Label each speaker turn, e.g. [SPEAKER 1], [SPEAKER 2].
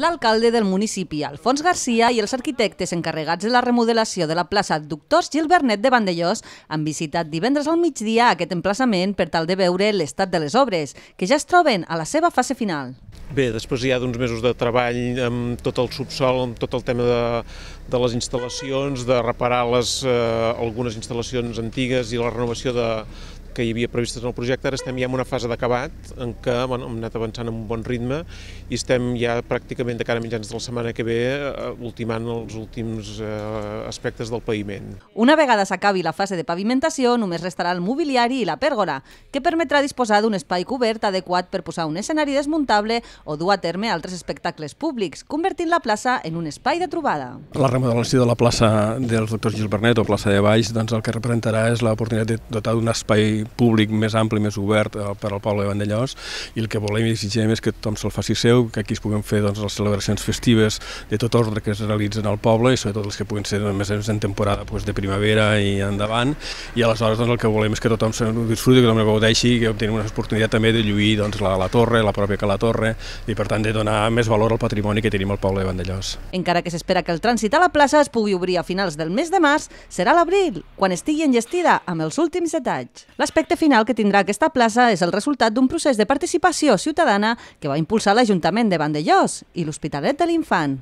[SPEAKER 1] l'alcalde del municipi, Alfons Garcia, i els arquitectes encarregats de la remodelació de la plaça Doctors Gilbernet de Vandellós han visitat divendres al migdia aquest emplaçament per tal de veure l'estat de les obres, que ja es troben a la seva fase final.
[SPEAKER 2] Bé, després hi ha d'uns mesos de treball amb tot el subsol, amb tot el tema de, de les instal·lacions, de reparar les, eh, algunes instal·lacions antigues i la renovació de, que hi havia previstes en el projecte, ara estem ja en una fase d'acabat en què bueno, hem anat avançant amb un bon ritme i estem ja pràcticament de cara a mitjans de la setmana que ve eh, ultimant els últims eh, aspectes del paviment.
[SPEAKER 1] Una vegada s'acabi la fase de pavimentació, només restarà el mobiliari i la pèrgola, que permetrà disposar d'un espai cobert adequat per posar un escenari desmuntable o dur a terme altres espectacles públics, convertint la plaça en un espai de trobada.
[SPEAKER 3] La remodelació de la plaça dels doctors Gilbernet o plaça de Baix, doncs el que representarà és l'oportunitat de dotar d'un espai públic més ampli, més obert eh, per al poble de Vandellós i el que volem i exigem és que tothom doncs, se'l faci seu, que aquí es puguen fer doncs, les celebracions festives de tot ordre que es realitzen al poble i sobretot els que puguin ser més en temporada doncs, de primavera i endavant i aleshores doncs, el que volem és que tothom se'n disfruti, que tothom el gaudeixi i que obtenim una oportunitat també de lluir doncs, la, la torre, la pròpia Cala Torre i per tant de donar més valor al patrimoni que tenim al poble de Vandellós.
[SPEAKER 1] Encara que s'espera que el trànsit a la plaça es pugui obrir a finals del mes de març, serà l'abril, quan estigui enllestida amb els últims detalls. Les L'aspecte final que tindrà aquesta plaça és el resultat d'un procés de participació ciutadana que va impulsar l'Ajuntament de Vandellós i l'Hospitalet de l'Infant.